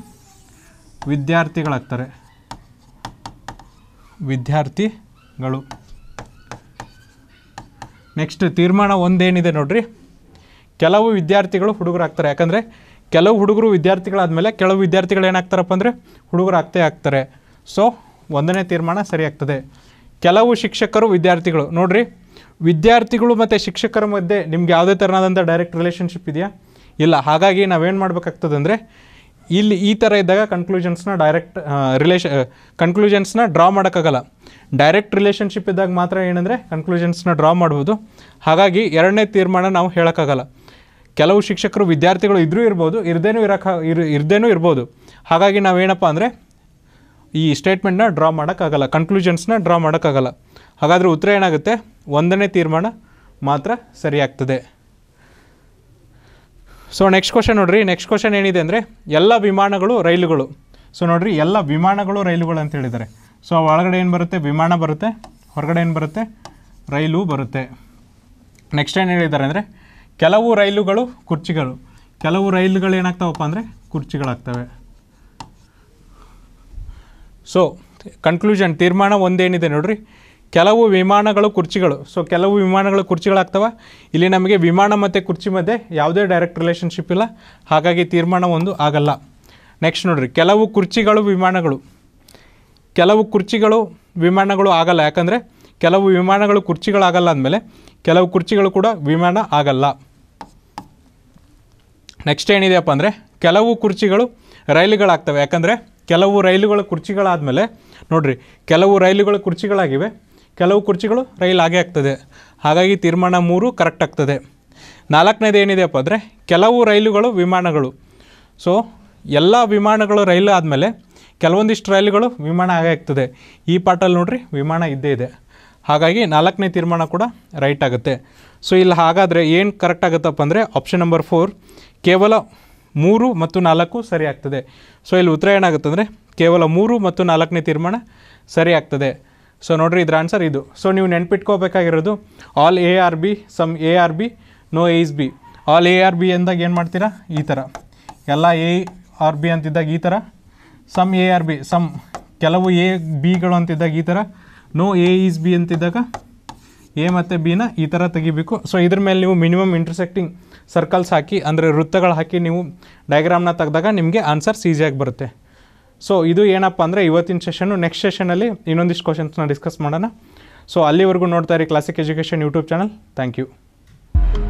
ವಿದ್ಯಾರ್ಥಿಗಳಾಗ್ತಾರೆ ವಿದ್ಯಾರ್ಥಿಗಳು ನೆಕ್ಸ್ಟ್ ತೀರ್ಮಾನ ಒಂದೇನಿದೆ ನೋಡ್ರಿ ಕೆಲವು ವಿದ್ಯಾರ್ಥಿಗಳು ಹುಡುಗರಾಗ್ತಾರೆ ಯಾಕಂದರೆ ಕೆಲವು ಹುಡುಗರು ವಿದ್ಯಾರ್ಥಿಗಳಾದಮೇಲೆ ಕೆಲವು ವಿದ್ಯಾರ್ಥಿಗಳು ಏನಾಗ್ತಾರಪ್ಪ ಅಂದರೆ ಹುಡುಗರಾಗ್ತೇ ಆಗ್ತಾರೆ ಸೊ ಒಂದನೇ ತೀರ್ಮಾನ ಸರಿಯಾಗ್ತದೆ ಕೆಲವು ಶಿಕ್ಷಕರು ವಿದ್ಯಾರ್ಥಿಗಳು ನೋಡ್ರಿ ವಿದ್ಯಾರ್ಥಿಗಳು ಮತ್ತು ಶಿಕ್ಷಕರ ಮಧ್ಯೆ ನಿಮ್ಗೆ ಯಾವುದೇ ಥರನಾದಂಥ ಡೈರೆಕ್ಟ್ ರಿಲೇಷನ್ಶಿಪ್ ಇದೆಯಾ ಇಲ್ಲ ಹಾಗಾಗಿ ನಾವೇನು ಮಾಡಬೇಕಾಗ್ತದೆ ಇಲ್ಲಿ ಈ ಥರ ಇದ್ದಾಗ ಕನ್ಕ್ಲೂಷನ್ಸ್ನ ಡೈರೆಕ್ಟ್ ರಿಲೇಷ ಕನ್ಕ್ಲೂಷನ್ಸ್ನ ಡ್ರಾ ಮಾಡೋಕ್ಕಾಗಲ್ಲ ಡೈರೆಕ್ಟ್ ರಿಲೇಷನ್ಶಿಪ್ ಇದ್ದಾಗ ಮಾತ್ರ ಏನಂದರೆ ಕನ್ಕ್ಲೂಷನ್ಸ್ನ ಡ್ರಾ ಮಾಡ್ಬೋದು ಹಾಗಾಗಿ ಎರಡನೇ ತೀರ್ಮಾನ ನಾವು ಹೇಳೋಕ್ಕಾಗಲ್ಲ ಕೆಲವು ಶಿಕ್ಷಕರು ವಿದ್ಯಾರ್ಥಿಗಳು ಇದ್ದರೂ ಇರ್ಬೋದು ಇರದೇನೂ ಇರೋಕ್ಕ ಇರ್ ಇರದೇನೂ ಇರ್ಬೋದು ಹಾಗಾಗಿ ನಾವೇನಪ್ಪ ಅಂದರೆ ಈ ಸ್ಟೇಟ್ಮೆಂಟ್ನ ಡ್ರಾ ಮಾಡೋಕ್ಕಾಗಲ್ಲ ಕನ್ಕ್ಲೂಷನ್ಸ್ನ ಡ್ರಾ ಮಾಡೋಕ್ಕಾಗಲ್ಲ ಹಾಗಾದರೆ ಉತ್ತರ ಏನಾಗುತ್ತೆ ಒಂದನೇ ತೀರ್ಮಾನ ಮಾತ್ರ ಸರಿಯಾಗ್ತದೆ ಸೊ ನೆಕ್ಸ್ಟ್ ಕ್ವಶನ್ ನೋಡ್ರಿ ನೆಕ್ಸ್ಟ್ ಕ್ವಶನ್ ಏನಿದೆ ಅಂದರೆ ಎಲ್ಲ ವಿಮಾನಗಳು ರೈಲುಗಳು ಸೊ ನೋಡ್ರಿ ಎಲ್ಲ ವಿಮಾನಗಳು ರೈಲುಗಳು ಅಂತ ಹೇಳಿದ್ದಾರೆ ಸೊ ಒಳಗಡೆ ಏನು ಬರುತ್ತೆ ವಿಮಾನ ಬರುತ್ತೆ ಹೊರಗಡೆ ಏನು ಬರುತ್ತೆ ರೈಲು ಬರುತ್ತೆ ನೆಕ್ಸ್ಟ್ ಏನು ಹೇಳಿದ್ದಾರೆ ಅಂದರೆ ಕೆಲವು ರೈಲುಗಳು ಕುರ್ಚಿಗಳು ಕೆಲವು ರೈಲುಗಳು ಏನಾಗ್ತಾವಪ್ಪ ಅಂದರೆ ಕುರ್ಚಿಗಳಾಗ್ತವೆ ಸೊ ಕನ್ಕ್ಲೂಷನ್ ತೀರ್ಮಾನ ಒಂದೇನಿದೆ ನೋಡ್ರಿ ಕೆಲವು ವಿಮಾನಗಳು ಕುರ್ಚಿಗಳು ಸೊ ಕೆಲವು ವಿಮಾನಗಳು ಕುರ್ಚಿಗಳಾಗ್ತವೆ ಇಲ್ಲಿ ನಮಗೆ ವಿಮಾನ ಮತ್ತು ಕುರ್ಚಿ ಮಧ್ಯೆ ಯಾವುದೇ ಡೈರೆಕ್ಟ್ ರಿಲೇಷನ್ಶಿಪ್ ಇಲ್ಲ ಹಾಗಾಗಿ ತೀರ್ಮಾನ ಒಂದು ಆಗಲ್ಲ ನೆಕ್ಸ್ಟ್ ನೋಡ್ರಿ ಕೆಲವು ಕುರ್ಚಿಗಳು ವಿಮಾನಗಳು ಕೆಲವು ಕುರ್ಚಿಗಳು ವಿಮಾನಗಳು ಆಗಲ್ಲ ಯಾಕಂದರೆ ಕೆಲವು ವಿಮಾನಗಳು ಕುರ್ಚಿಗಳಾಗಲ್ಲ ಅಂದಮೇಲೆ ಕೆಲವು ಕುರ್ಚಿಗಳು ಕೂಡ ವಿಮಾನ ಆಗಲ್ಲ ನೆಕ್ಸ್ಟ್ ಏನಿದೆಯಪ್ಪ ಅಂದರೆ ಕೆಲವು ಕುರ್ಚಿಗಳು ರೈಲುಗಳಾಗ್ತವೆ ಯಾಕಂದರೆ ಕೆಲವು ರೈಲುಗಳ ಕುರ್ಚಿಗಳಾದಮೇಲೆ ನೋಡಿರಿ ಕೆಲವು ರೈಲುಗಳ ಕುರ್ಚಿಗಳಾಗಿವೆ ಕೆಲವು ಕುರ್ಚಿಗಳು ರೈಲ್ ಆಗೇ ಆಗ್ತದೆ ಹಾಗಾಗಿ ತೀರ್ಮಾನ ಮೂರು ಕರೆಕ್ಟ್ ಆಗ್ತದೆ ನಾಲ್ಕನೇದು ಏನಿದೆಯಪ್ಪ ಅಂದರೆ ಕೆಲವು ರೈಲುಗಳು ವಿಮಾನಗಳು ಸೊ ಎಲ್ಲ ವಿಮಾನಗಳು ರೈಲು ಆದಮೇಲೆ ಕೆಲವೊಂದಿಷ್ಟು ರೈಲುಗಳು ವಿಮಾನ ಹಾಗೆ ಆಗ್ತದೆ ಈ ಪಾಟಲ್ಲಿ ನೋಡ್ರಿ ವಿಮಾನ ಇದ್ದೇ ಇದೆ ಹಾಗಾಗಿ ನಾಲ್ಕನೇ ತೀರ್ಮಾನ ಕೂಡ ರೈಟ್ ಆಗುತ್ತೆ ಸೊ ಇಲ್ಲಿ ಹಾಗಾದರೆ ಏನು ಕರೆಕ್ಟ್ ಆಗುತ್ತಪ್ಪ ಅಂದರೆ ಆಪ್ಷನ್ ನಂಬರ್ ಫೋರ್ ಕೇವಲ ಮೂರು ಮತ್ತು ನಾಲ್ಕು ಸರಿ ಆಗ್ತದೆ ಸೊ ಇಲ್ಲಿ ಉತ್ತರ ಏನಾಗುತ್ತಂದರೆ ಕೇವಲ ಮೂರು ಮತ್ತು ನಾಲ್ಕನೇ ತೀರ್ಮಾನ ಸರಿ ಆಗ್ತದೆ ಸೊ ನೋಡಿರಿ ಇದರ ಆನ್ಸರ್ ಇದು ಸೊ ನೀವು ನೆನ್ಪಿಟ್ಕೋಬೇಕಾಗಿರೋದು all A are B some A are B no A is B all A are B ಅಂದಾಗ ಏನು ಮಾಡ್ತೀರಾ ಈ ಥರ ಎಲ್ಲ ಎ ಆರ್ ಬಿ ಅಂತಿದ್ದಾಗ ಈ ಥರ some A are B some ಕೆಲವು ಎ ಬಿಗಳು ಅಂತಿದ್ದಾಗ ಈ ಥರ ನೋ ಎ ಈಸ್ ಬಿ ಅಂತಿದ್ದಾಗ ಎ ಮತ್ತು ಬಿನ ಈ ಥರ ತೆಗಿಬೇಕು ಸೊ ಇದ್ರ ಮೇಲೆ ನೀವು ಮಿನಿಮಮ್ ಇಂಟರ್ಸೆಕ್ಟಿಂಗ್ ಸರ್ಕಲ್ಸ್ ಹಾಕಿ ಅಂದರೆ ವೃತ್ತಗಳು ಹಾಕಿ ನೀವು ಡಯಾಗ್ರಾಮ್ನ ತೆಗೆದಾಗ ನಿಮಗೆ ಆನ್ಸರ್ಸ್ ಈಸಿಯಾಗಿ ಬರುತ್ತೆ ಸೊ ಇದು ಏನಪ್ಪ ಅಂದರೆ ಇವತ್ತಿನ ಸೆಷನ್ನು ನೆಕ್ಸ್ಟ್ ಸೆಷನಲ್ಲಿ ಇನ್ನೊಂದಿಷ್ಟು ಕ್ವಶನ್ಸ್ನ ಡಿಸ್ಕಸ್ ಮಾಡೋಣ ಸೊ ಅಲ್ಲಿವರೆಗೂ ನೋಡ್ತಾ ಇರಿ classic education YouTube channel thank you